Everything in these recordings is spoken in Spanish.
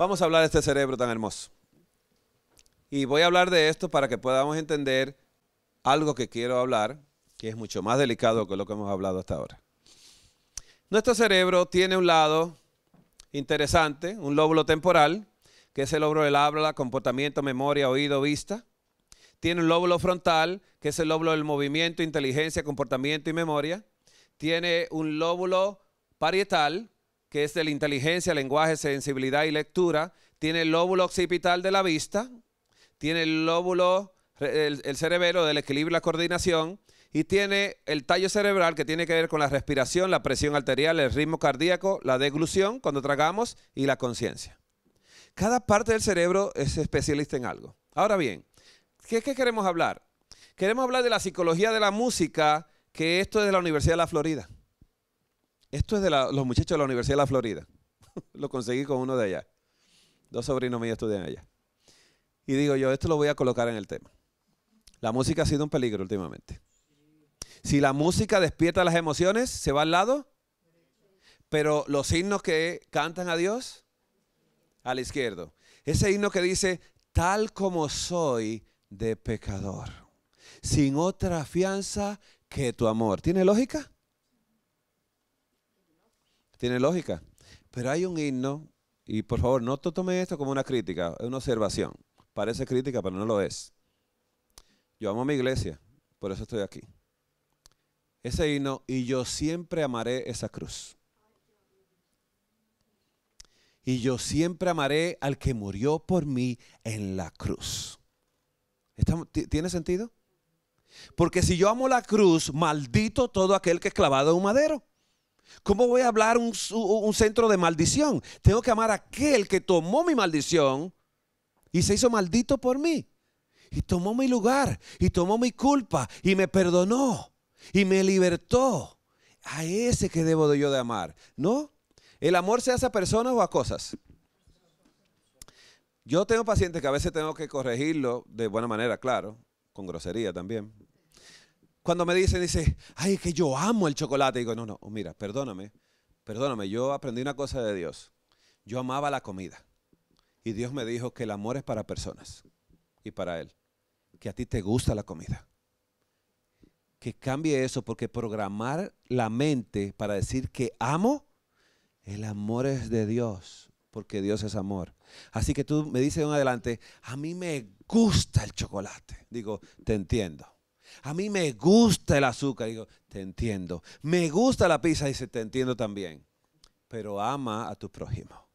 Vamos a hablar de este cerebro tan hermoso. Y voy a hablar de esto para que podamos entender algo que quiero hablar, que es mucho más delicado que lo que hemos hablado hasta ahora. Nuestro cerebro tiene un lado interesante, un lóbulo temporal, que es el lóbulo del habla, comportamiento, memoria, oído, vista. Tiene un lóbulo frontal, que es el lóbulo del movimiento, inteligencia, comportamiento y memoria. Tiene un lóbulo parietal, que es de la inteligencia, lenguaje, sensibilidad y lectura. Tiene el lóbulo occipital de la vista. Tiene el lóbulo, el, cerebelo del equilibrio y la coordinación. Y tiene el tallo cerebral que tiene que ver con la respiración, la presión arterial, el ritmo cardíaco, la deglución cuando tragamos y la conciencia. Cada parte del cerebro es especialista en algo. Ahora bien, ¿qué, ¿qué queremos hablar? Queremos hablar de la psicología de la música, que esto es de la Universidad de la Florida. Esto es de los muchachos de la Universidad de la Florida. lo conseguí con uno de allá. Dos sobrinos míos estudian allá. Y digo yo, esto lo voy a colocar en el tema. La música ha sido un peligro últimamente. Si la música despierta las emociones, se va al lado. Pero los himnos que cantan a Dios, al izquierdo. Ese himno que dice, tal como soy de pecador, sin otra fianza que tu amor. ¿Tiene lógica? tiene lógica. Pero hay un himno, y por favor, no tome esto como una crítica, es una observación. Parece crítica, pero no lo es. Yo amo a mi iglesia, por eso estoy aquí. Ese himno, y yo siempre amaré esa cruz. Y yo siempre amaré al que murió por mí en la cruz. ¿Tiene sentido? Porque si yo amo la cruz, maldito todo aquel que es clavado en un madero. ¿Cómo voy a hablar un, centro de maldición? Tengo que amar a aquel que tomó mi maldición y se hizo maldito por mí. Y tomó mi lugar, y tomó mi culpa, y me perdonó, y me libertó. A ese que debo yo de amar, ¿no? ¿El amor se hace a personas o a cosas? Yo tengo pacientes que a veces tengo que corregirlo de buena manera, claro, con grosería también cuando me dicen, dice, ay, que yo amo el chocolate. Digo, no, no, mira, perdóname, perdóname, yo aprendí una cosa de Dios. Yo amaba la comida. Y Dios me dijo que el amor es para personas y para Él. Que a ti te gusta la comida. Que cambie eso, porque programar la mente para decir que amo, el amor es de Dios, porque Dios es amor. Así que tú me dices en adelante, a mí me gusta el chocolate. Digo, te entiendo a mí me gusta el azúcar. Digo, te entiendo. Me gusta la pizza. Dice, te entiendo también. Pero ama a tu prójimo.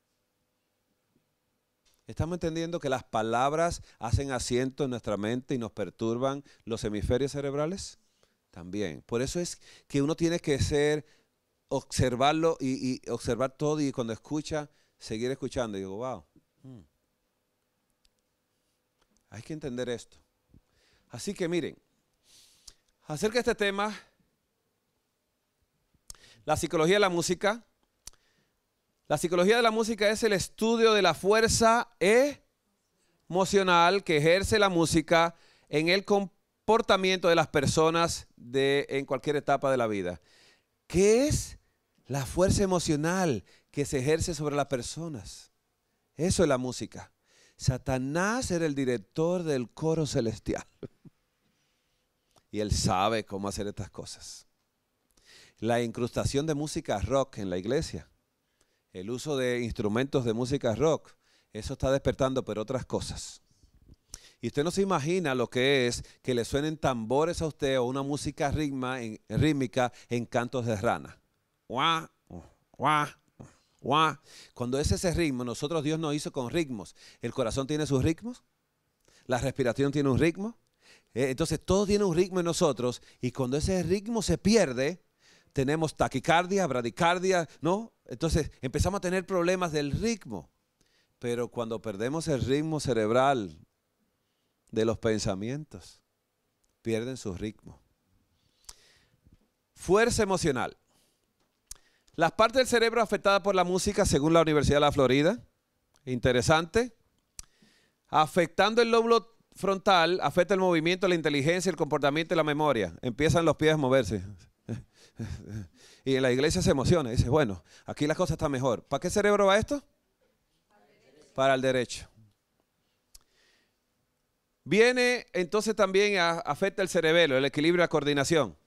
Estamos entendiendo que las palabras hacen asiento en nuestra mente y nos perturban los hemisferios cerebrales. También. Por eso es que uno tiene que ser, observarlo y, observar todo y cuando escucha, seguir escuchando. Y digo, wow. Hmm. Hay que entender esto. Así que miren, acerca de este tema, la psicología de la música. La psicología de la música es el estudio de la fuerza emocional que ejerce la música en el comportamiento de las personas de, en cualquier etapa de la vida. ¿Qué es la fuerza emocional que se ejerce sobre las personas? Eso es la música. Satanás era el director del coro celestial y Él sabe cómo hacer estas cosas. La incrustación de música rock en la iglesia, el uso de instrumentos de música rock, eso está despertando, pero otras cosas. Y usted no se imagina lo que es que le suenen tambores a usted o una música rítmica en cantos de rana. Cuando es ese ritmo, nosotros Dios nos hizo con ritmos. El corazón tiene sus ritmos, la respiración tiene un ritmo, eh, entonces todo tiene un ritmo en nosotros y cuando ese ritmo se pierde, tenemos taquicardia, bradicardia, ¿no? Entonces empezamos a tener problemas del ritmo. Pero cuando perdemos el ritmo cerebral de los pensamientos, pierden su ritmo. Fuerza emocional. Las partes del cerebro afectadas por la música, según la Universidad de la Florida, interesante, afectando el lóbulo frontal afecta el movimiento, la inteligencia, el comportamiento y la memoria. Empiezan los pies a moverse. y en la iglesia se emociona. Dice, bueno, aquí la cosa está mejor. ¿Para qué cerebro va esto? Para el derecho. Viene entonces también afecta el cerebelo, el equilibrio y la coordinación.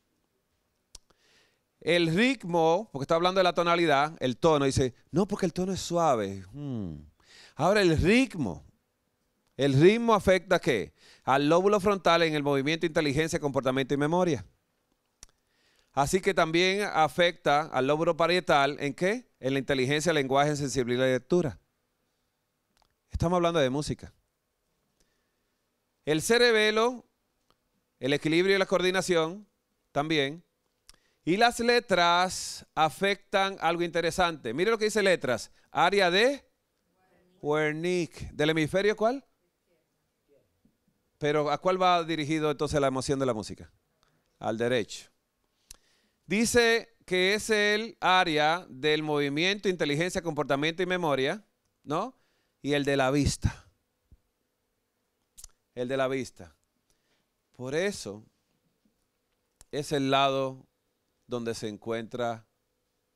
El ritmo, porque está hablando de la tonalidad, el tono, dice, no, porque el tono es suave. Hmm. Ahora el ritmo, el ritmo afecta qué? Al lóbulo frontal en el movimiento, inteligencia, comportamiento y memoria. Así que también afecta al lóbulo parietal en qué? En la inteligencia, lenguaje, sensibilidad y lectura. Estamos hablando de música. El cerebelo, el equilibrio y la coordinación también. Y las letras afectan algo interesante. Mire lo que dice letras. Área de Wernicke. ¿Del hemisferio cuál? Pero ¿a cuál va dirigido entonces la emoción de la música? Al derecho. Dice que es el área del movimiento, inteligencia, comportamiento y memoria, ¿no? Y el de la vista. El de la vista. Por eso es el lado donde se encuentra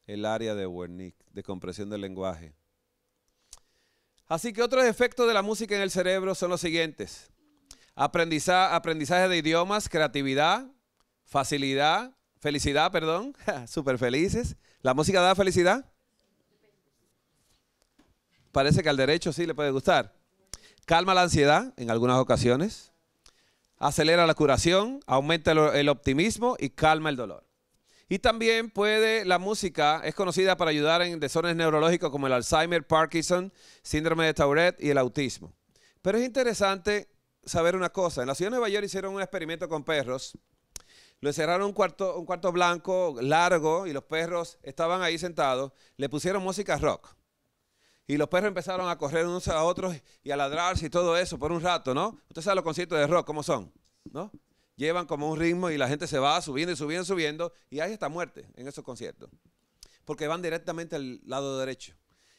el área de Wernicke, de comprensión del lenguaje. Así que otros efectos de la música en el cerebro son los siguientes aprendizaje de idiomas, creatividad, facilidad, felicidad, perdón, súper felices. ¿La música da felicidad? Parece que al derecho sí le puede gustar. Calma la ansiedad en algunas ocasiones. Acelera la curación, aumenta el, el optimismo y calma el dolor. Y también puede, la música es conocida para ayudar en desórdenes neurológicos como el Alzheimer, Parkinson, síndrome de Tourette y el autismo. Pero es interesante saber una cosa. En la ciudad de Nueva York hicieron un experimento con perros. Lo encerraron un cuarto, un cuarto blanco largo y los perros estaban ahí sentados. Le pusieron música rock. Y los perros empezaron a correr unos a otros y a ladrarse y todo eso por un rato, ¿no? Usted sabe los conciertos de rock, ¿cómo son? ¿No? Llevan como un ritmo y la gente se va subiendo y subiendo y subiendo. Y ahí está muerte en esos conciertos. Porque van directamente al lado derecho.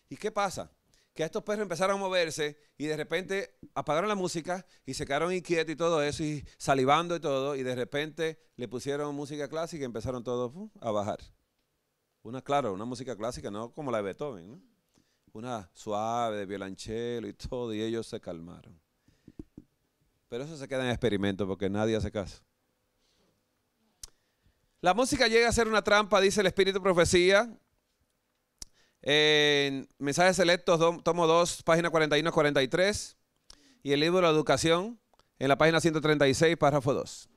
¿Y qué pasa? que estos perros empezaron a moverse y de repente apagaron la música y se quedaron inquietos y todo eso y salivando y todo y de repente le pusieron música clásica y empezaron todos a bajar. Una, claro, una música clásica, no como la de Beethoven, ¿no? Una suave de violonchelo y todo y ellos se calmaron. Pero eso se queda en experimento porque nadie hace caso. La música llega a ser una trampa, dice el espíritu profecía, en mensajes selectos, tomo 2, página 41-43. Y el libro de la educación, en la página 136, párrafo 2.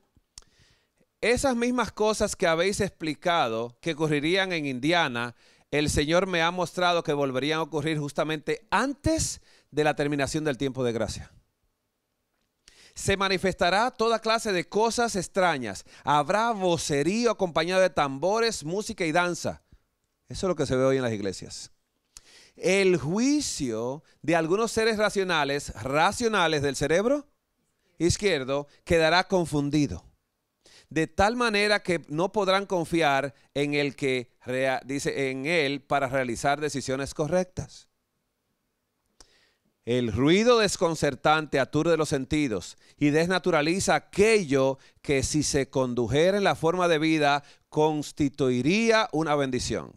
Esas mismas cosas que habéis explicado que ocurrirían en Indiana, el Señor me ha mostrado que volverían a ocurrir justamente antes de la terminación del tiempo de gracia. Se manifestará toda clase de cosas extrañas. Habrá vocerío acompañado de tambores, música y danza. Eso es lo que se ve hoy en las iglesias. El juicio de algunos seres racionales, racionales del cerebro izquierdo, quedará confundido. De tal manera que no podrán confiar en el que dice en él para realizar decisiones correctas. El ruido desconcertante aturde los sentidos y desnaturaliza aquello que si se condujera en la forma de vida constituiría una bendición.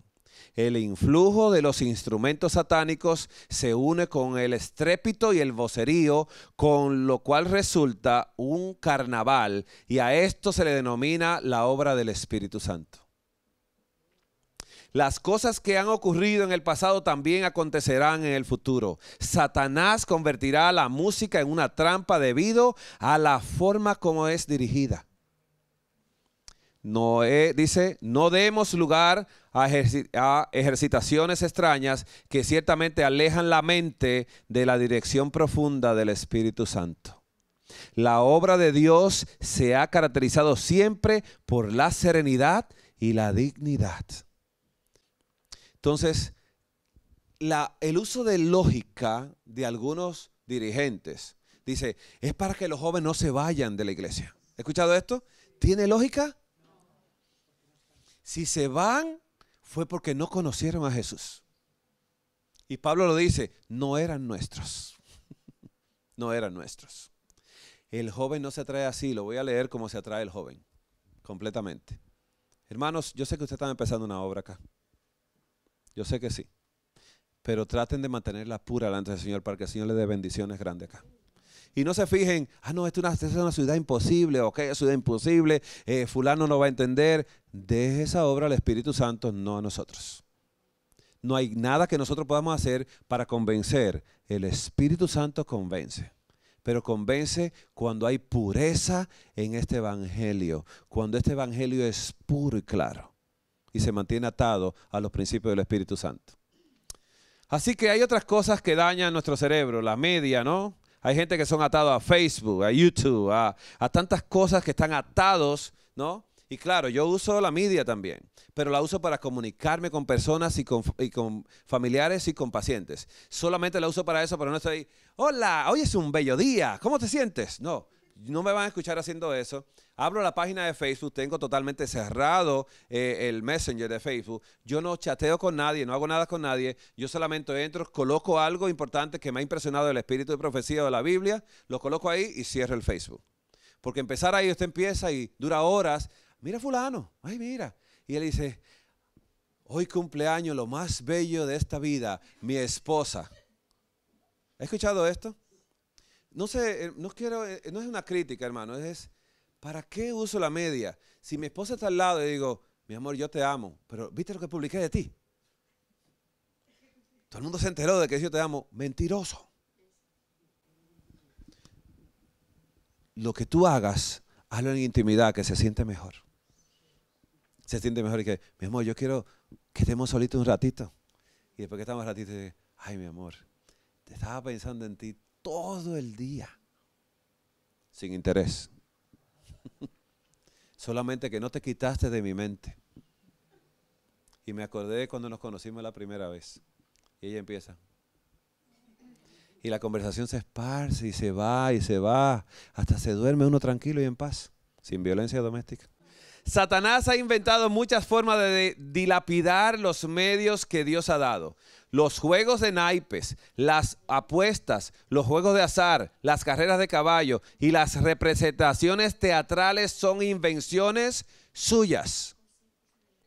El influjo de los instrumentos satánicos se une con el estrépito y el vocerío, con lo cual resulta un carnaval, y a esto se le denomina la obra del Espíritu Santo. Las cosas que han ocurrido en el pasado también acontecerán en el futuro. Satanás convertirá la música en una trampa debido a la forma como es dirigida. Noé dice, no demos lugar a, ejercitaciones extrañas que ciertamente alejan la mente de la dirección profunda del Espíritu Santo. La obra de Dios se ha caracterizado siempre por la serenidad y la dignidad. Entonces, el uso de lógica de algunos dirigentes dice, es para que los jóvenes no se vayan de la iglesia. ¿He escuchado esto? ¿Tiene lógica? Si se van, fue porque no conocieron a Jesús. Y Pablo lo dice, no eran nuestros. no eran nuestros. El joven no se atrae así, lo voy a leer como se atrae el joven, completamente. Hermanos, yo sé que ustedes están empezando una obra acá. Yo sé que sí. Pero traten de mantenerla pura delante del Señor para que el Señor le dé bendiciones grandes acá. Y no se fijen, ah, no, esta es una, ciudad imposible, ok, ciudad imposible, eh, fulano no va a entender. Deje esa obra al Espíritu Santo, no a nosotros. No hay nada que nosotros podamos hacer para convencer. El Espíritu Santo convence pero convence cuando hay pureza en este evangelio, cuando este evangelio es puro y claro y se mantiene atado a los principios del Espíritu Santo. Así que hay otras cosas que dañan nuestro cerebro, la media, ¿no? Hay gente que son atados a Facebook, a YouTube, a, tantas cosas que están atados, ¿no? Y claro, yo uso la media también, pero la uso para comunicarme con personas y con, familiares y con pacientes. Solamente la uso para eso, para no estar ahí, hola, hoy es un bello día, ¿cómo te sientes? No, no me van a escuchar haciendo eso. Abro la página de Facebook, tengo totalmente cerrado eh, el Messenger de Facebook. Yo no chateo con nadie, no hago nada con nadie. Yo solamente entro, coloco algo importante que me ha impresionado el espíritu de profecía de la Biblia, lo coloco ahí y cierro el Facebook. Porque empezar ahí, usted empieza y dura horas. Mira fulano, ay mira. Y él dice, hoy cumpleaños lo más bello de esta vida, mi esposa. ¿Ha escuchado esto? No sé, eh, no quiero, eh, no es una crítica, hermano, es, ¿para qué uso la media? Si mi esposa está al lado y digo, mi amor, yo te amo, pero ¿viste lo que publiqué de ti? Todo el mundo se enteró de que yo te amo. Mentiroso. Lo que tú hagas, hazlo en intimidad, que se siente mejor. Se siente mejor y que, mi amor, yo quiero que estemos solitos un ratito. Y después que estamos ratito, ay, mi amor, te estaba pensando en ti todo el día sin interés. Solamente que no te quitaste de mi mente. Y me acordé cuando nos conocimos la primera vez. Y ella empieza. Y la conversación se esparce y se va y se va. Hasta se duerme uno tranquilo y en paz, sin violencia doméstica. Satanás ha inventado muchas formas de dilapidar los medios que Dios ha dado. Los juegos de naipes, las apuestas, los juegos de azar, las carreras de caballo y las representaciones teatrales son invenciones suyas.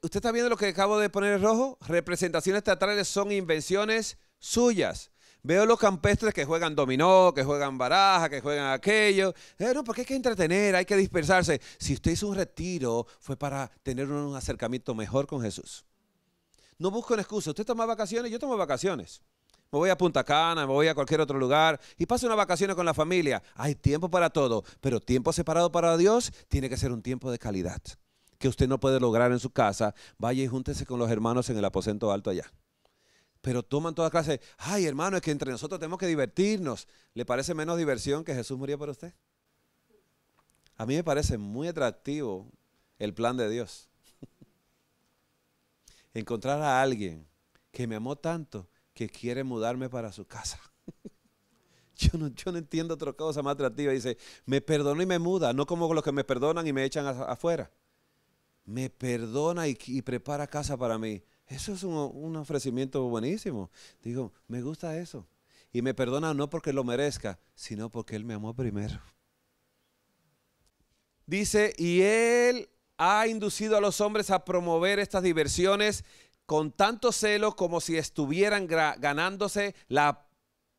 ¿Usted está viendo lo que acabo de poner en rojo? Representaciones teatrales son invenciones suyas. Veo los campestres que juegan dominó, que juegan baraja, que juegan aquello. Pero eh, no, porque hay que entretener, hay que dispersarse. Si usted hizo un retiro, fue para tener un acercamiento mejor con Jesús. No busco una excusa. Usted toma vacaciones, yo tomo vacaciones. Me voy a Punta Cana, me voy a cualquier otro lugar y paso unas vacaciones con la familia. Hay tiempo para todo, pero tiempo separado para Dios tiene que ser un tiempo de calidad que usted no puede lograr en su casa. Vaya y júntese con los hermanos en el aposento alto allá pero toman toda clase. Ay, hermano, es que entre nosotros tenemos que divertirnos. ¿Le parece menos diversión que Jesús murió por usted? A mí me parece muy atractivo el plan de Dios. Encontrar a alguien que me amó tanto que quiere mudarme para su casa. Yo no, yo no entiendo otra cosa más atractiva. Dice, me perdona y me muda, no como los que me perdonan y me echan afuera. Me perdona y prepara casa para mí. Eso es un, ofrecimiento buenísimo. Digo, me gusta eso. Y me perdona no porque lo merezca, sino porque Él me amó primero. Dice, y Él ha inducido a los hombres a promover estas diversiones con tanto celo como si estuvieran ganándose la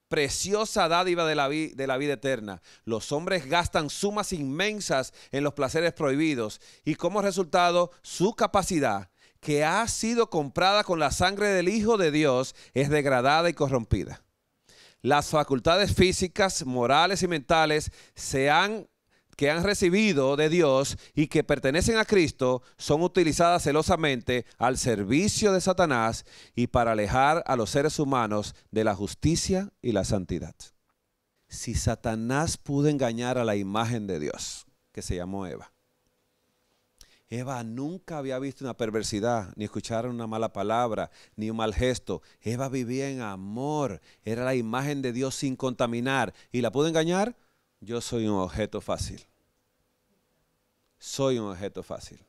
preciosa dádiva de la, de la, vida eterna. Los hombres gastan sumas inmensas en los placeres prohibidos y como resultado su capacidad que ha sido comprada con la sangre del Hijo de Dios es degradada y corrompida. Las facultades físicas, morales y mentales que han recibido de Dios y que pertenecen a Cristo son utilizadas celosamente al servicio de Satanás y para alejar a los seres humanos de la justicia y la santidad. Si Satanás pudo engañar a la imagen de Dios, que se llamó Eva, Eva nunca había visto una perversidad, ni escuchar una mala palabra, ni un mal gesto. Eva vivía en amor, era la imagen de Dios sin contaminar. ¿Y la pudo engañar? Yo soy un objeto fácil. Soy un objeto fácil.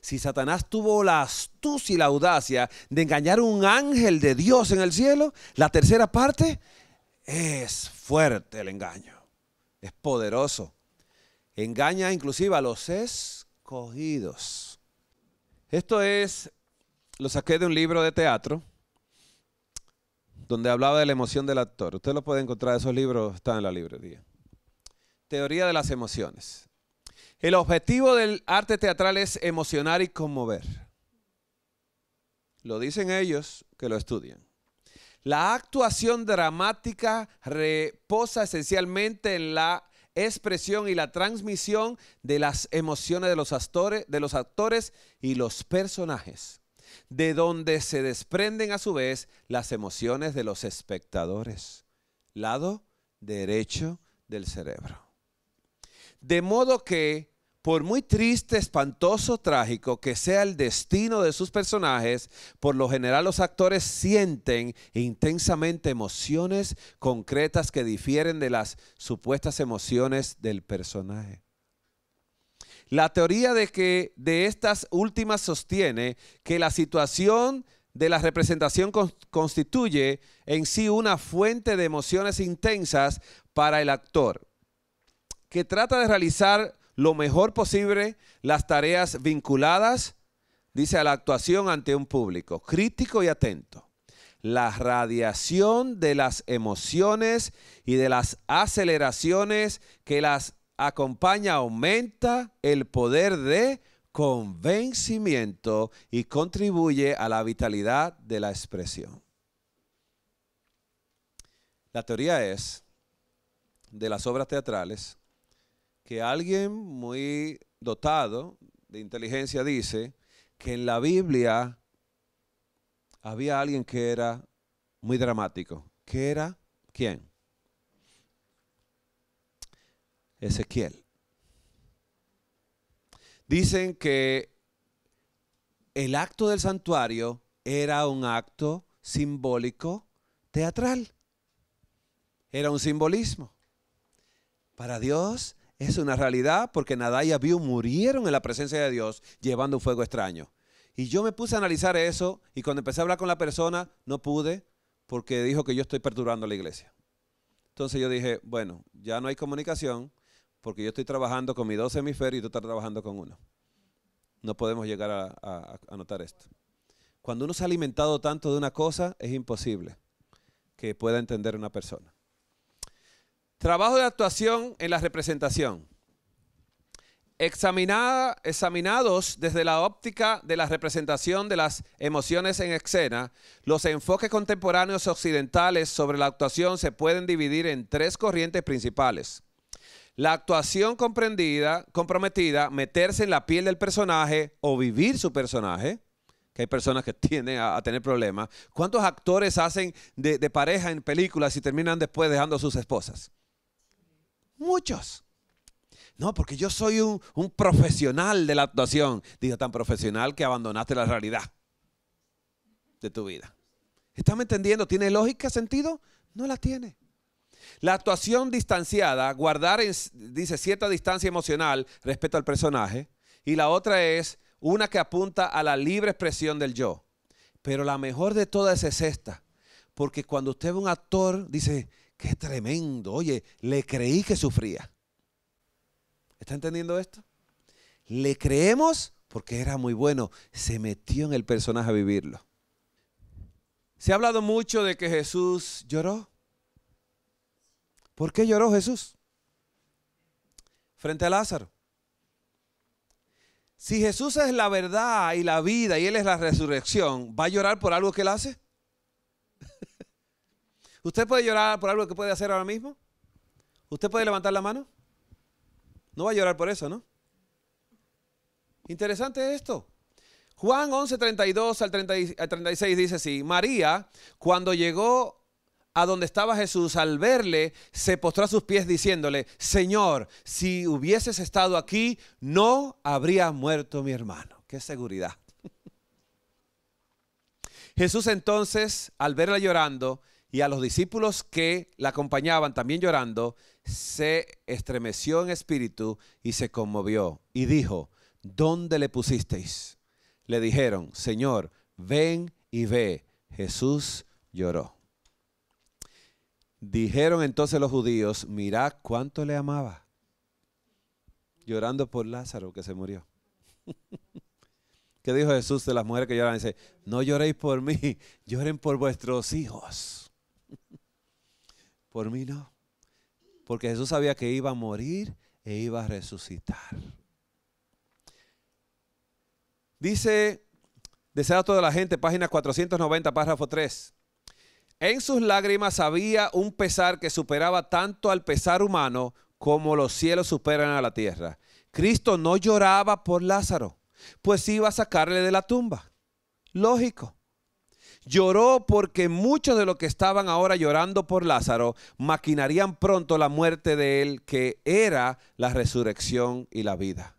Si Satanás tuvo la astucia y la audacia de engañar a un ángel de Dios en el cielo, la tercera parte es fuerte el engaño. Es poderoso. Engaña inclusive a los es escogidos. Esto es, lo saqué de un libro de teatro donde hablaba de la emoción del actor. Usted lo puede encontrar, esos libros están en la librería. Teoría de las emociones. El objetivo del arte teatral es emocionar y conmover. Lo dicen ellos que lo estudian. La actuación dramática reposa esencialmente en la expresión y la transmisión de las emociones de los, actores, de los actores y los personajes, de donde se desprenden a su vez las emociones de los espectadores. Lado derecho del cerebro. De modo que por muy triste, espantoso, trágico que sea el destino de sus personajes, por lo general los actores sienten intensamente emociones concretas que difieren de las supuestas emociones del personaje. La teoría de que de estas últimas sostiene que la situación de la representación constituye en sí una fuente de emociones intensas para el actor, que trata de realizar lo mejor posible las tareas vinculadas, dice, a la actuación ante un público, crítico y atento. La radiación de las emociones y de las aceleraciones que las acompaña aumenta el poder de convencimiento y contribuye a la vitalidad de la expresión. La teoría es de las obras teatrales que alguien muy dotado de inteligencia dice que en la Biblia había alguien que era muy dramático. ¿Qué era? ¿Quién? Ezequiel. Dicen que el acto del santuario era un acto simbólico teatral. Era un simbolismo. Para Dios es una realidad porque Nadaya y murieron en la presencia de Dios llevando un fuego extraño. Y yo me puse a analizar eso y cuando empecé a hablar con la persona no pude porque dijo que yo estoy perturbando la iglesia. Entonces yo dije, bueno, ya no hay comunicación porque yo estoy trabajando con mis dos hemisferios y tú estás trabajando con uno. No podemos llegar a, a notar esto. Cuando uno se ha alimentado tanto de una cosa, es imposible que pueda entender una persona. Trabajo de actuación en la representación. examinados desde la óptica de la representación de las emociones en escena, los enfoques contemporáneos occidentales sobre la actuación se pueden dividir en tres corrientes principales. La actuación comprendida, comprometida, meterse en la piel del personaje o vivir su personaje, que hay personas que tienden a, tener problemas. ¿Cuántos actores hacen de, de pareja en películas y terminan después dejando a sus esposas? Muchos. No, porque yo soy un, profesional de la actuación. Digo, tan profesional que abandonaste la realidad de tu vida. ¿Estás entendiendo? ¿Tiene lógica, sentido? No la tiene. La actuación distanciada, guardar, dice, cierta distancia emocional respecto al personaje. Y la otra es una que apunta a la libre expresión del yo. Pero la mejor de todas es esta. Porque cuando usted ve un actor, dice, Qué tremendo. Oye, le creí que sufría. ¿Está entendiendo esto? Le creemos porque era muy bueno. Se metió en el personaje a vivirlo. Se ha hablado mucho de que Jesús lloró. ¿Por qué lloró Jesús? Frente a Lázaro. Si Jesús es la verdad y la vida y Él es la resurrección, ¿va a llorar por algo que Él hace? ¿Usted puede llorar por algo que puede hacer ahora mismo? ¿Usted puede levantar la mano? No va a llorar por eso, ¿no? Interesante esto. Juan 11, 32 al, 36 dice así, María, cuando llegó a donde estaba Jesús, al verle, se postró a sus pies diciéndole, Señor, si hubieses estado aquí, no habría muerto mi hermano. Qué seguridad. Jesús entonces, al verla llorando, y a los discípulos que la acompañaban también llorando, se estremeció en espíritu y se conmovió y dijo, ¿dónde le pusisteis? Le dijeron, Señor, ven y ve. Jesús lloró. Dijeron entonces los judíos, mirad cuánto le amaba, llorando por Lázaro que se murió. ¿Qué dijo Jesús de las mujeres que lloran? Dice, no lloréis por mí, lloren por vuestros hijos. Por mí no. Porque Jesús sabía que iba a morir e iba a resucitar. Dice deseado de la gente, página 490, párrafo 3. En sus lágrimas había un pesar que superaba tanto al pesar humano como los cielos superan a la tierra. Cristo no lloraba por Lázaro, pues iba a sacarle de la tumba. Lógico. Lloró porque muchos de los que estaban ahora llorando por Lázaro maquinarían pronto la muerte de él, que era la resurrección y la vida.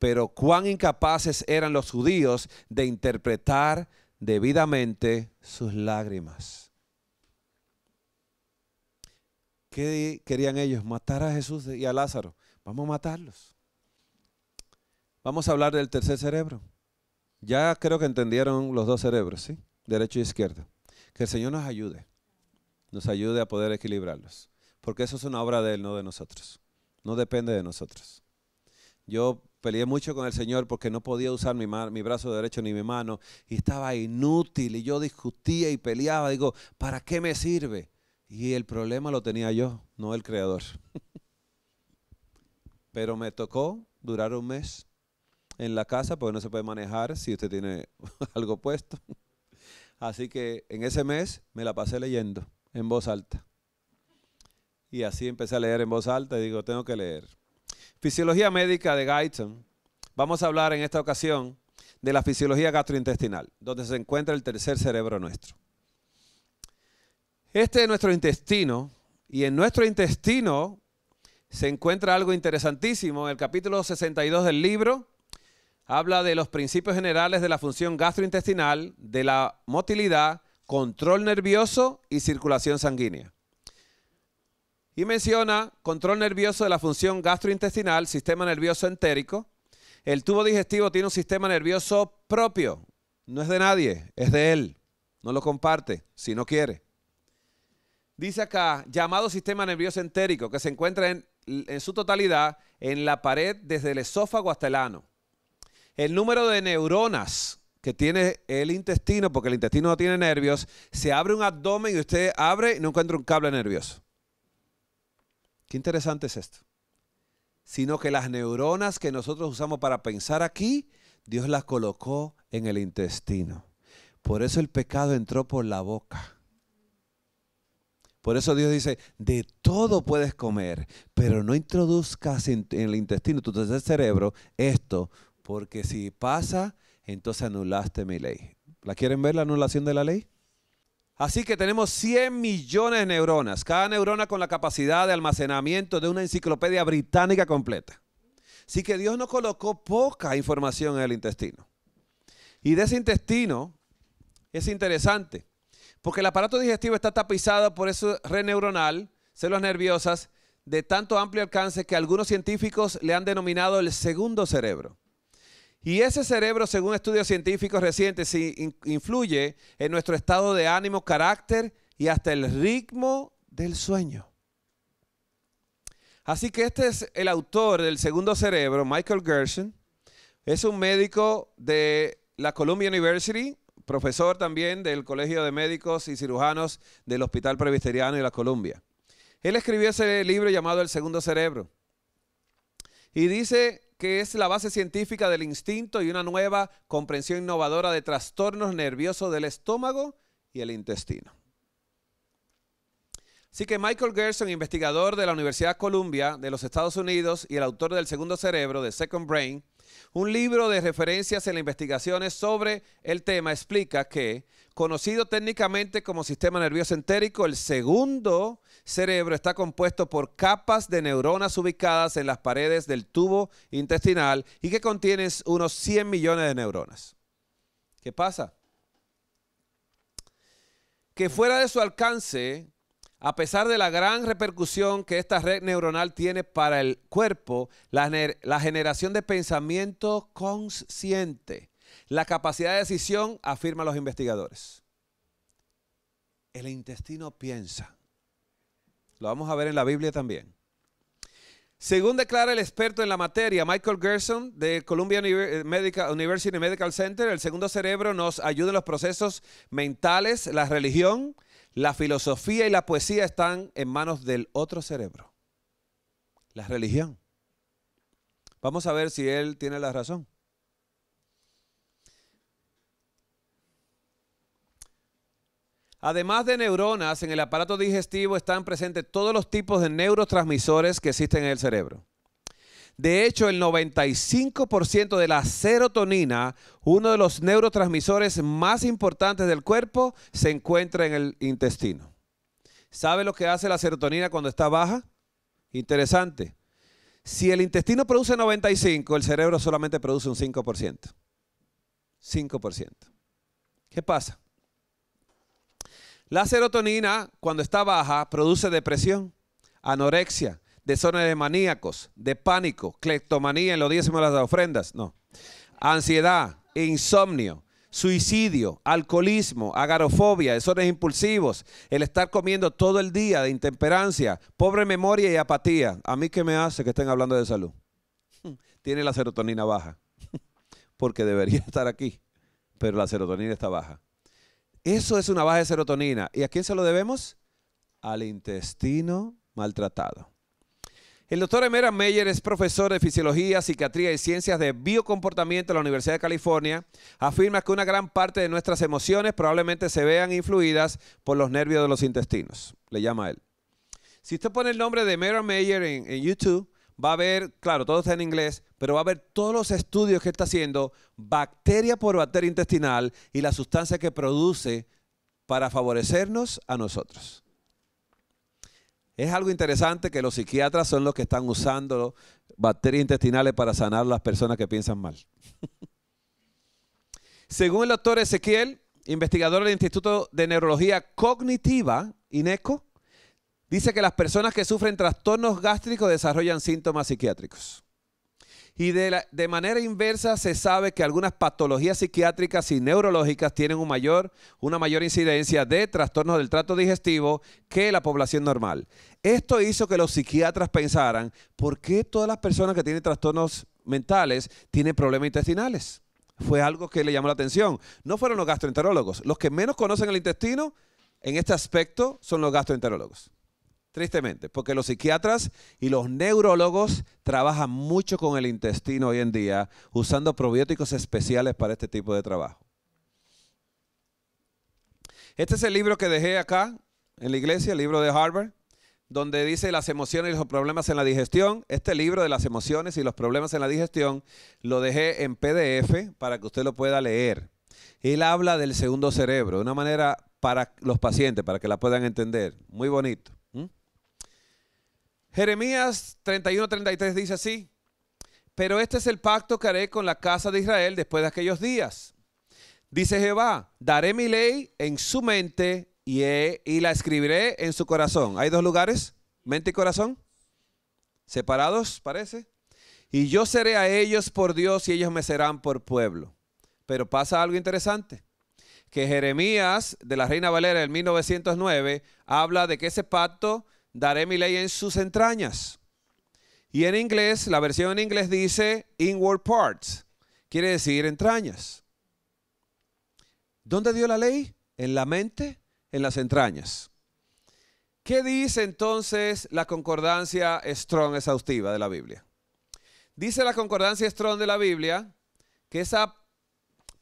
Pero cuán incapaces eran los judíos de interpretar debidamente sus lágrimas. ¿Qué querían ellos? Matar a Jesús y a Lázaro. Vamos a matarlos. Vamos a hablar del tercer cerebro. Ya creo que entendieron los dos cerebros, ¿sí? Derecho e izquierda. Que el Señor nos ayude, nos ayude a poder equilibrarlos, porque eso es una obra de Él, no de nosotros. No depende de nosotros. Yo peleé mucho con el Señor porque no podía usar mi, mi brazo derecho ni mi mano y estaba inútil y yo discutía y peleaba. Digo, ¿para qué me sirve? Y el problema lo tenía yo, no el Creador. Pero me tocó durar un mes en la casa porque no se puede manejar si usted tiene algo puesto. Así que en ese mes me la pasé leyendo en voz alta. Y así empecé a leer en voz alta y digo, tengo que leer. Fisiología médica de Guyton. Vamos a hablar en esta ocasión de la fisiología gastrointestinal, donde se encuentra el tercer cerebro nuestro. Este es nuestro intestino y en nuestro intestino se encuentra algo interesantísimo. En el capítulo 62 del libro habla de los principios generales de la función gastrointestinal, de la motilidad, control nervioso y circulación sanguínea. Y menciona control nervioso de la función gastrointestinal, sistema nervioso entérico. El tubo digestivo tiene un sistema nervioso propio. No es de nadie, es de él. No lo comparte si no quiere. Dice acá, llamado sistema nervioso entérico, que se encuentra en, su totalidad en la pared desde el esófago hasta el ano. El número de neuronas que tiene el intestino, porque el intestino no tiene nervios, se abre un abdomen y usted abre y no encuentra un cable nervioso. Qué interesante es esto. Sino que las neuronas que nosotros usamos para pensar aquí, Dios las colocó en el intestino. Por eso el pecado entró por la boca. Por eso Dios dice, de todo puedes comer, pero no introduzcas en, el intestino, tu cerebro, esto porque si pasa, entonces anulaste mi ley. ¿La quieren ver la anulación de la ley? Así que tenemos 100 millones de neuronas, cada neurona con la capacidad de almacenamiento de una enciclopedia británica completa. Así que Dios nos colocó poca información en el intestino. Y de ese intestino es interesante, porque el aparato digestivo está tapizado por eso red neuronal, células nerviosas, de tanto amplio alcance que algunos científicos le han denominado el segundo cerebro. Y ese cerebro, según estudios científicos recientes, influye en nuestro estado de ánimo, carácter y hasta el ritmo del sueño. Así que este es el autor del segundo cerebro, Michael Gerson. Es un médico de la Columbia University, profesor también del Colegio de Médicos y Cirujanos del Hospital Presbiteriano de la Columbia. Él escribió ese libro llamado El Segundo Cerebro. Y dice que es la base científica del instinto y una nueva comprensión innovadora de trastornos nerviosos del estómago y el intestino. Así que Michael Gerson, investigador de la Universidad Columbia de los Estados Unidos y el autor del Segundo Cerebro, de Second Brain, un libro de referencias en las investigaciones sobre el tema explica que, conocido técnicamente como sistema nervioso entérico, el segundo cerebro está compuesto por capas de neuronas ubicadas en las paredes del tubo intestinal y que contienen unos 100 millones de neuronas. ¿Qué pasa? Que fuera de su alcance a pesar de la gran repercusión que esta red neuronal tiene para el cuerpo, la, generación de pensamiento consciente, la capacidad de decisión, afirman los investigadores. El intestino piensa. Lo vamos a ver en la Biblia también. Según declara el experto en la materia, Michael Gerson, de Columbia eh, University Medical Center, el segundo cerebro nos ayuda en los procesos mentales, la religión, la filosofía y la poesía están en manos del otro cerebro, la religión. Vamos a ver si él tiene la razón. Además de neuronas, en el aparato digestivo están presentes todos los tipos de neurotransmisores que existen en el cerebro. De hecho, el 95% de la serotonina, uno de los neurotransmisores más importantes del cuerpo, se encuentra en el intestino. ¿Sabe lo que hace la serotonina cuando está baja? Interesante. Si el intestino produce 95, el cerebro solamente produce un 5%. 5%. ¿Qué pasa? La serotonina, cuando está baja, produce depresión, anorexia, zonas de maníacos, de pánico, cleptomanía en los diezmos de las ofrendas, no. Ansiedad, insomnio, suicidio, alcoholismo, agarofobia, zonas impulsivos, el estar comiendo todo el día de intemperancia, pobre memoria y apatía. ¿A mí qué me hace que estén hablando de salud? Tiene la serotonina baja, porque debería estar aquí, pero la serotonina está baja. Eso es una baja de serotonina. ¿Y a quién se lo debemos? Al intestino maltratado. El doctor Emera Meyer es profesor de Fisiología, Psiquiatría y Ciencias de Biocomportamiento en la Universidad de California. Afirma que una gran parte de nuestras emociones probablemente se vean influidas por los nervios de los intestinos. Le llama a él. Si usted pone el nombre de Emera Meyer en, en YouTube, va a ver, claro, todo está en inglés, pero va a ver todos los estudios que está haciendo bacteria por bacteria intestinal y la sustancia que produce para favorecernos a nosotros. Es algo interesante que los psiquiatras son los que están usando bacterias intestinales para sanar a las personas que piensan mal. Según el doctor Ezequiel, investigador del Instituto de Neurología Cognitiva, INECO, dice que las personas que sufren trastornos gástricos desarrollan síntomas psiquiátricos. Y de, manera inversa se sabe que algunas patologías psiquiátricas y neurológicas tienen un mayor, una mayor incidencia de trastornos del trato digestivo que la población normal. Esto hizo que los psiquiatras pensaran, ¿por qué todas las personas que tienen trastornos mentales tienen problemas intestinales? Fue algo que le llamó la atención. No fueron los gastroenterólogos. Los que menos conocen el intestino en este aspecto son los gastroenterólogos tristemente, porque los psiquiatras y los neurólogos trabajan mucho con el intestino hoy en día, usando probióticos especiales para este tipo de trabajo. Este es el libro que dejé acá en la iglesia, el libro de Harvard, donde dice las emociones y los problemas en la digestión. Este libro de las emociones y los problemas en la digestión lo dejé en PDF para que usted lo pueda leer. Él habla del segundo cerebro de una manera para los pacientes, para que la puedan entender. Muy bonito. Jeremías 31-33 dice así, pero este es el pacto que haré con la casa de Israel después de aquellos días. Dice Jehová, daré mi ley en su mente y, la escribiré en su corazón. ¿Hay dos lugares? Mente y corazón. Separados, parece. Y yo seré a ellos por Dios y ellos me serán por pueblo. Pero pasa algo interesante que Jeremías de la Reina Valera del 1909 habla de que ese pacto daré mi ley en sus entrañas. Y en inglés, la versión en inglés dice inward parts, quiere decir entrañas. ¿Dónde dio la ley? En la mente, en las entrañas. ¿Qué dice entonces la concordancia Strong exhaustiva de la Biblia? Dice la concordancia Strong de la Biblia que esa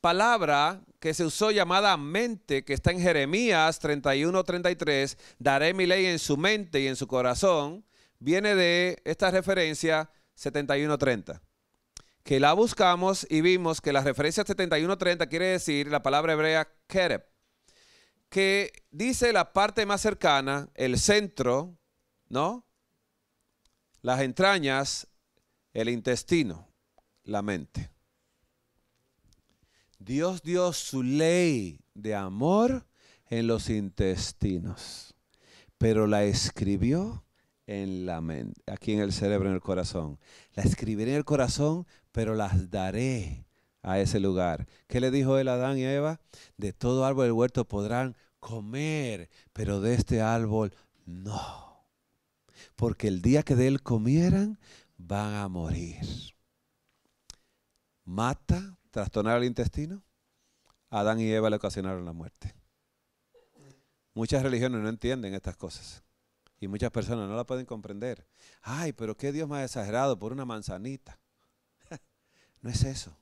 palabra que se usó llamada mente, que está en Jeremías 31-33, daré mi ley en su mente y en su corazón, viene de esta referencia 71-30 que la buscamos y vimos que la referencia 7130 quiere decir la palabra hebrea kereb, que dice la parte más cercana, el centro, ¿no? Las entrañas, el intestino, la mente. Dios dio su ley de amor en los intestinos, pero la escribió en la mente, aquí en el cerebro, en el corazón. La escribiré en el corazón, pero las daré a ese lugar. ¿Qué le dijo él a Adán y Eva? De todo árbol del huerto podrán comer, pero de este árbol no. Porque el día que de él comieran, van a morir. Mata trastornar el intestino, Adán y Eva le ocasionaron la muerte. Muchas religiones no entienden estas cosas y muchas personas no la pueden comprender. Ay, pero qué Dios más exagerado por una manzanita. no es eso.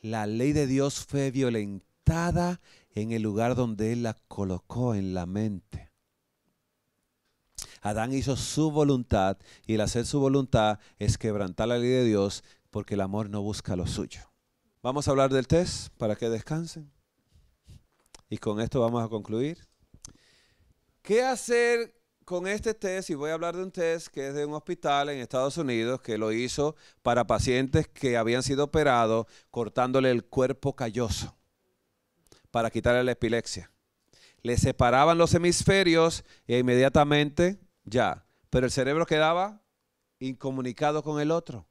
La ley de Dios fue violentada en el lugar donde Él la colocó en la mente. Adán hizo su voluntad y el hacer su voluntad es quebrantar la ley de Dios porque el amor no busca lo suyo. Vamos a hablar del test para que descansen. Y con esto vamos a concluir. ¿Qué hacer con este test? Y voy a hablar de un test que es de un hospital en Estados Unidos que lo hizo para pacientes que habían sido operados cortándole el cuerpo calloso para quitarle la epilepsia. Le separaban los hemisferios e inmediatamente ya. Pero el cerebro quedaba incomunicado con el otro.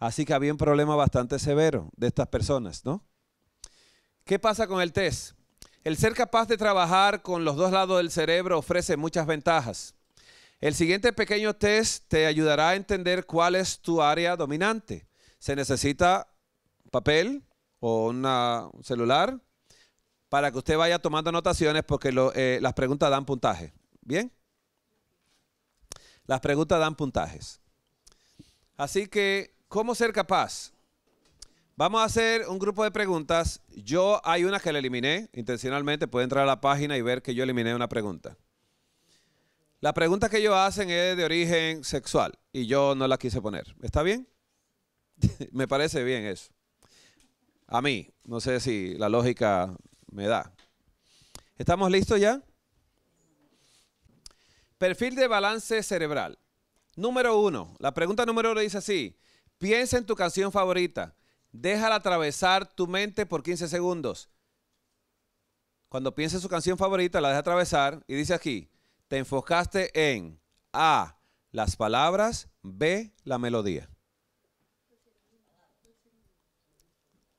Así que había un problema bastante severo de estas personas, ¿no? ¿Qué pasa con el test? El ser capaz de trabajar con los dos lados del cerebro ofrece muchas ventajas. El siguiente pequeño test te ayudará a entender cuál es tu área dominante. Se necesita papel o un celular para que usted vaya tomando anotaciones porque eh, las preguntas dan puntaje. ¿Bien? Las preguntas dan puntajes. Así que ¿Cómo ser capaz? Vamos a hacer un grupo de preguntas. Yo hay una que la eliminé intencionalmente. Puede entrar a la página y ver que yo eliminé una pregunta. La pregunta que ellos hacen es de origen sexual y yo no la quise poner. ¿Está bien? me parece bien eso. A mí, no sé si la lógica me da. ¿Estamos listos ya? Perfil de balance cerebral. Número uno. La pregunta número uno dice así. Piensa en tu canción favorita. Déjala atravesar tu mente por 15 segundos. Cuando piensa en su canción favorita, la deja atravesar y dice aquí, te enfocaste en A, las palabras, B, la melodía.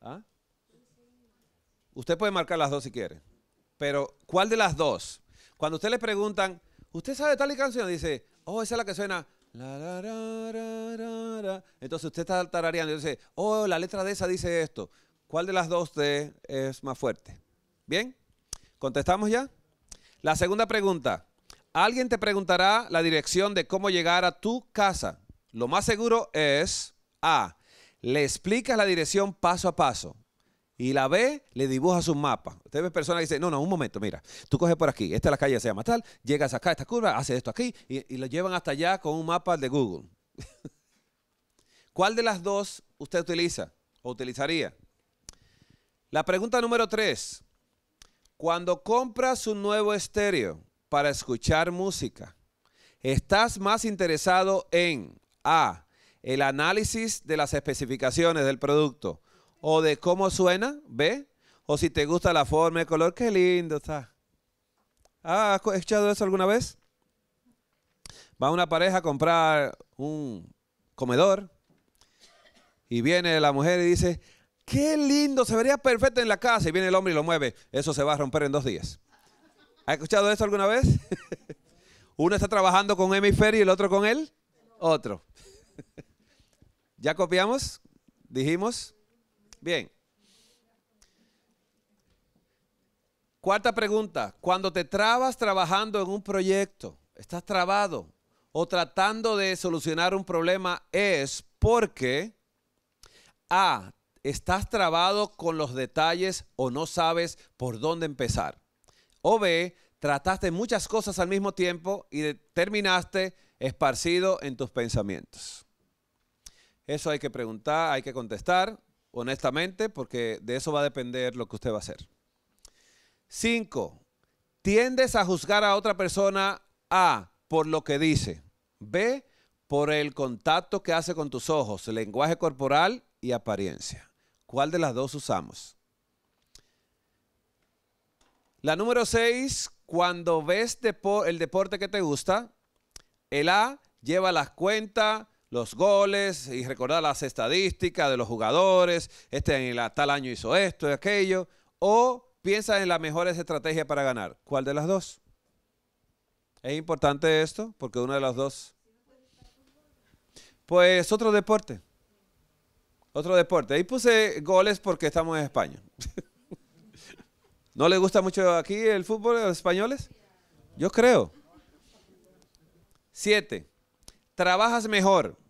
¿Ah? Usted puede marcar las dos si quiere, pero ¿cuál de las dos? Cuando usted le preguntan, ¿usted sabe tal y canción? Dice, oh, esa es la que suena entonces usted está tarareando y dice, oh, la letra de esa dice esto. ¿Cuál de las dos es más fuerte? ¿Bien? ¿Contestamos ya? La segunda pregunta. Alguien te preguntará la dirección de cómo llegar a tu casa. Lo más seguro es A. Le explicas la dirección paso a paso y la B le dibuja su mapa. Ustedes ve personas que dicen, no, no, un momento, mira, tú coges por aquí, esta es la calle se llama tal, llegas acá, esta curva, haces esto aquí, y, y lo llevan hasta allá con un mapa de Google. ¿Cuál de las dos usted utiliza o utilizaría? La pregunta número tres. Cuando compras un nuevo estéreo para escuchar música, ¿estás más interesado en A, el análisis de las especificaciones del producto? o de cómo suena, ¿ve? O si te gusta la forma, el color, qué lindo está. Ah, ¿Has escuchado eso alguna vez? Va una pareja a comprar un comedor y viene la mujer y dice, qué lindo, se vería perfecto en la casa. Y viene el hombre y lo mueve. Eso se va a romper en dos días. ¿Has escuchado eso alguna vez? Uno está trabajando con hemisferio y el otro con él. Otro. ¿Ya copiamos? ¿Dijimos? Bien. Cuarta pregunta. Cuando te trabas trabajando en un proyecto, estás trabado o tratando de solucionar un problema, es porque A, estás trabado con los detalles o no sabes por dónde empezar. O B, trataste muchas cosas al mismo tiempo y terminaste esparcido en tus pensamientos. Eso hay que preguntar, hay que contestar honestamente, porque de eso va a depender lo que usted va a hacer. Cinco, tiendes a juzgar a otra persona A, por lo que dice. B, por el contacto que hace con tus ojos, lenguaje corporal y apariencia. ¿Cuál de las dos usamos? La número seis, cuando ves el deporte que te gusta, el A lleva las cuentas, los goles y recordar las estadísticas de los jugadores, este en la, tal año hizo esto y aquello, o piensas en la mejor estrategia para ganar. ¿Cuál de las dos? Es importante esto porque una de las dos. Pues otro deporte. Otro deporte. Ahí puse goles porque estamos en España. ¿No le gusta mucho aquí el fútbol a los españoles? Yo creo. Siete. Trabajas mejor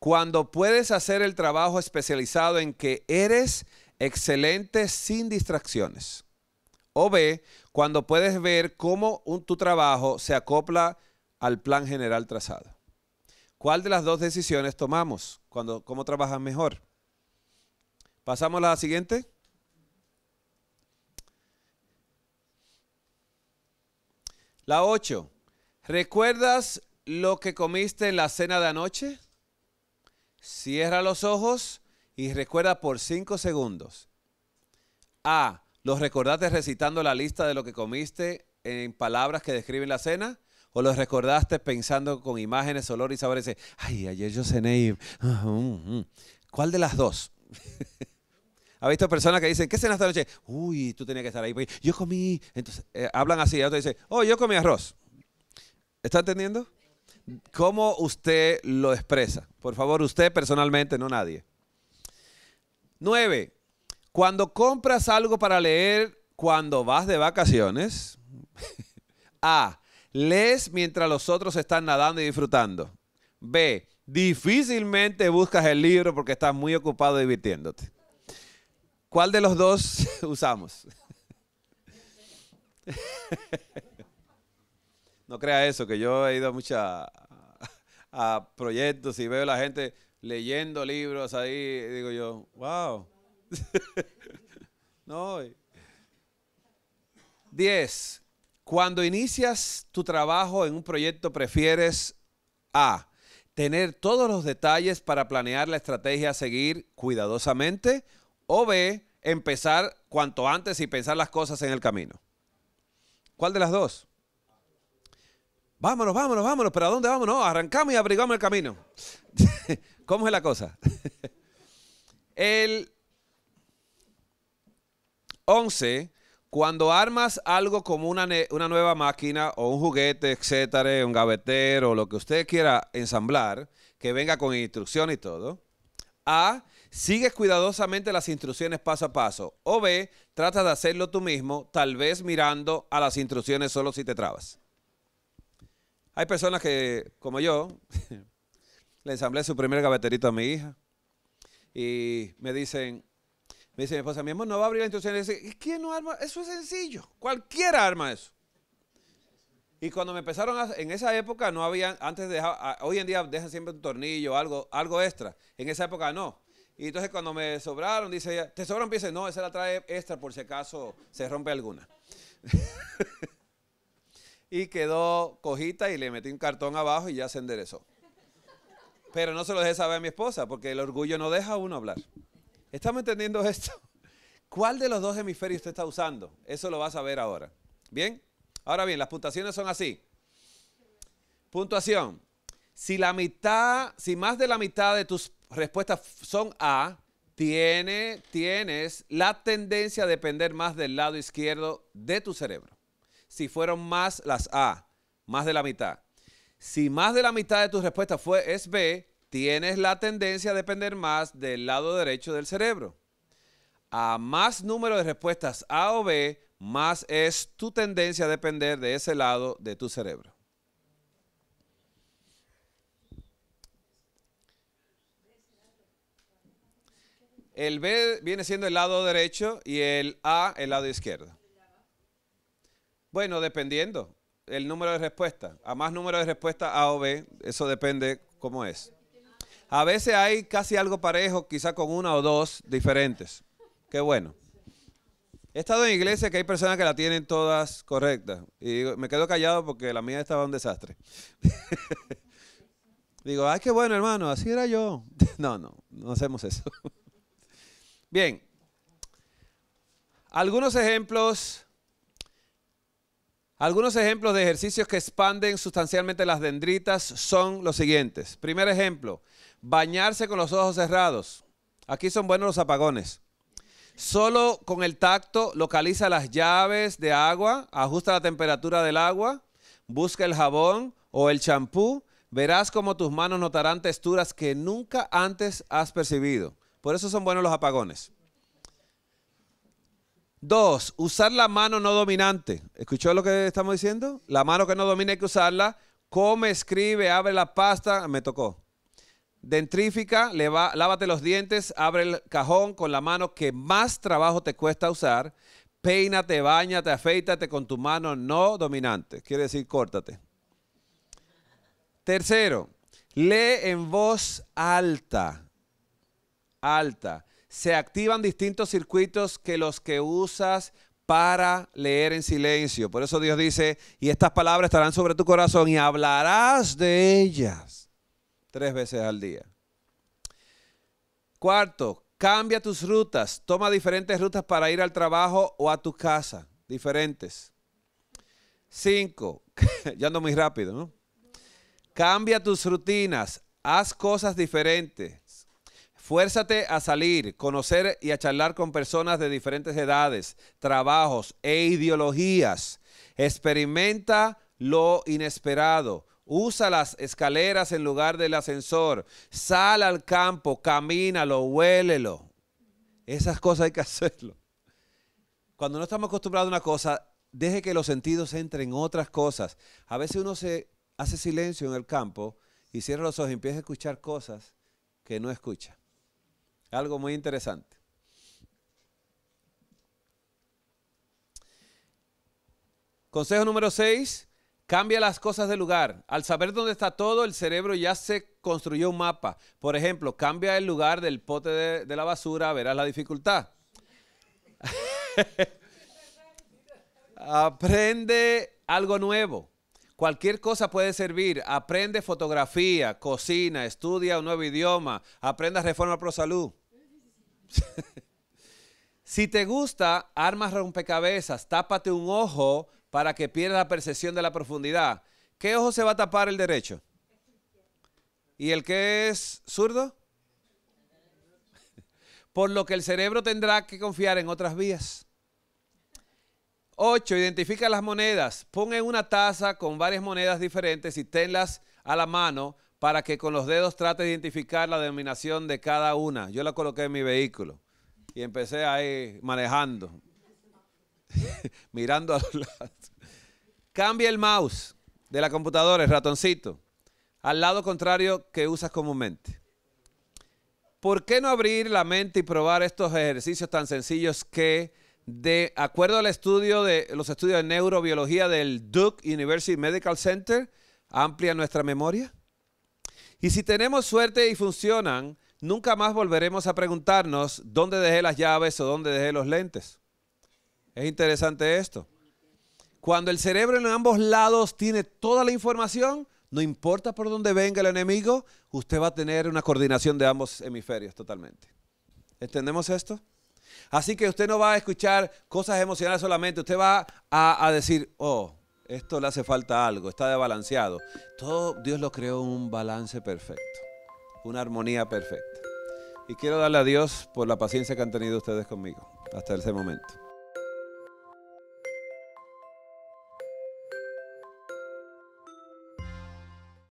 cuando puedes hacer el trabajo especializado en que eres excelente sin distracciones. O B, cuando puedes ver cómo tu trabajo se acopla al plan general trazado. ¿Cuál de las dos decisiones tomamos? Cuando, ¿Cómo trabajas mejor? Pasamos a la siguiente. La 8. ¿Recuerdas lo que comiste en la cena de anoche? Cierra los ojos y recuerda por cinco segundos. A. ¿Los recordaste recitando la lista de lo que comiste en palabras que describen la cena? ¿O los recordaste pensando con imágenes, olor y sabores? Ay, ayer yo cené. Ah, mm, mm"? ¿Cuál de las dos? ¿Ha visto personas que dicen, ¿qué cenaste anoche? Uy, tú tenías que estar ahí. Pues, yo comí. Entonces, eh, hablan así. Y otro dice, oh, yo comí arroz. ¿Está entendiendo? ¿Cómo usted lo expresa? Por favor, usted personalmente, no nadie. Nueve, cuando compras algo para leer cuando vas de vacaciones. A, lees mientras los otros están nadando y disfrutando. B, difícilmente buscas el libro porque estás muy ocupado divirtiéndote. ¿Cuál de los dos usamos? No crea eso, que yo he ido a muchas a proyectos y veo a la gente leyendo libros ahí, digo yo, wow. no. 10. Cuando inicias tu trabajo en un proyecto, prefieres A. Tener todos los detalles para planear la estrategia a seguir cuidadosamente. O B. Empezar cuanto antes y pensar las cosas en el camino. ¿Cuál de las dos? Vámonos, vámonos, vámonos, pero ¿a dónde vamos? No, arrancamos y abrigamos el camino. ¿Cómo es la cosa? el 11, cuando armas algo como una, una, nueva máquina o un juguete, etcétera, un gavetero, lo que usted quiera ensamblar, que venga con instrucción y todo. A, sigues cuidadosamente las instrucciones paso a paso. O B, trata de hacerlo tú mismo, tal vez mirando a las instrucciones solo si te trabas. Hay personas que, como yo, le ensamblé su primer gaveterito a mi hija y me dicen, me dice mi esposa, mi amor, no va a abrir la institución. Y dice, ¿quién no arma? Eso es sencillo. Cualquiera arma eso. Y cuando me empezaron en esa época no había, antes de hoy en día dejan siempre un tornillo, algo, algo extra. En esa época no. Y entonces cuando me sobraron, dice ¿te sobran piezas? No, esa la trae extra por si acaso se rompe alguna. y quedó cojita y le metí un cartón abajo y ya se enderezó. Pero no se lo dejé saber a mi esposa porque el orgullo no deja a uno hablar. ¿Estamos entendiendo esto? ¿Cuál de los dos hemisferios usted está usando? Eso lo vas a ver ahora. ¿Bien? Ahora bien, las puntuaciones son así. Puntuación. Si la mitad, si más de la mitad de tus respuestas son A, tiene, tienes la tendencia a depender más del lado izquierdo de tu cerebro si fueron más las A, más de la mitad. Si más de la mitad de tus respuestas fue es B, tienes la tendencia a depender más del lado derecho del cerebro. A más número de respuestas A o B, más es tu tendencia a depender de ese lado de tu cerebro. El B viene siendo el lado derecho y el A el lado izquierdo. Bueno, dependiendo el número de respuestas. A más número de respuestas A o B, eso depende cómo es. A veces hay casi algo parejo, quizá con una o dos diferentes. Qué bueno. He estado en iglesia que hay personas que la tienen todas correctas. Y me quedo callado porque la mía estaba un desastre. Digo, ay, qué bueno, hermano, así era yo. no, no, no hacemos eso. Bien. Algunos ejemplos algunos ejemplos de ejercicios que expanden sustancialmente las dendritas son los siguientes. Primer ejemplo, bañarse con los ojos cerrados. Aquí son buenos los apagones. Solo con el tacto localiza las llaves de agua, ajusta la temperatura del agua, busca el jabón o el champú. Verás como tus manos notarán texturas que nunca antes has percibido. Por eso son buenos los apagones. Dos, usar la mano no dominante. ¿Escuchó lo que estamos diciendo? La mano que no domina hay que usarla. Come, escribe, abre la pasta. Ah, me tocó. Dentrífica, lávate los dientes, abre el cajón con la mano que más trabajo te cuesta usar. Peínate, bañate, afeítate con tu mano no dominante. Quiere decir, córtate. Tercero, lee en voz alta. Alta se activan distintos circuitos que los que usas para leer en silencio. Por eso Dios dice, y estas palabras estarán sobre tu corazón y hablarás de ellas tres veces al día. Cuarto, cambia tus rutas. Toma diferentes rutas para ir al trabajo o a tu casa. Diferentes. Cinco, ya ando muy rápido, ¿no? Cambia tus rutinas. Haz cosas diferentes. Fuérzate a salir, conocer y a charlar con personas de diferentes edades, trabajos e ideologías. Experimenta lo inesperado. Usa las escaleras en lugar del ascensor. Sal al campo, camínalo, huélelo. Esas cosas hay que hacerlo. Cuando no estamos acostumbrados a una cosa, deje que los sentidos entren en otras cosas. A veces uno se hace silencio en el campo y cierra los ojos y empieza a escuchar cosas que no escucha. Algo muy interesante. Consejo número 6, cambia las cosas de lugar. Al saber dónde está todo, el cerebro ya se construyó un mapa. Por ejemplo, cambia el lugar del pote de, la basura, verás la dificultad. Aprende algo nuevo. Cualquier cosa puede servir. Aprende fotografía, cocina, estudia un nuevo idioma, aprenda reforma pro salud. si te gusta, armas rompecabezas, tápate un ojo para que pierdas la percepción de la profundidad. ¿Qué ojo se va a tapar el derecho? ¿Y el que es zurdo? Por lo que el cerebro tendrá que confiar en otras vías. 8. Identifica las monedas. Pon en una taza con varias monedas diferentes y tenlas a la mano para que con los dedos trate de identificar la denominación de cada una. Yo la coloqué en mi vehículo y empecé ahí manejando, mirando a los lados. Cambia el mouse de la computadora, el ratoncito, al lado contrario que usas comúnmente. ¿Por qué no abrir la mente y probar estos ejercicios tan sencillos que, de acuerdo al estudio de los estudios de neurobiología del Duke University Medical Center, amplian nuestra memoria? Y si tenemos suerte y funcionan, nunca más volveremos a preguntarnos dónde dejé las llaves o dónde dejé los lentes. Es interesante esto. Cuando el cerebro en ambos lados tiene toda la información, no importa por dónde venga el enemigo, usted va a tener una coordinación de ambos hemisferios totalmente. ¿Entendemos esto? Así que usted no va a escuchar cosas emocionales solamente, usted va a, decir, oh, esto le hace falta algo, está desbalanceado. Todo Dios lo creó en un balance perfecto, una armonía perfecta. Y quiero darle a Dios por la paciencia que han tenido ustedes conmigo hasta ese momento.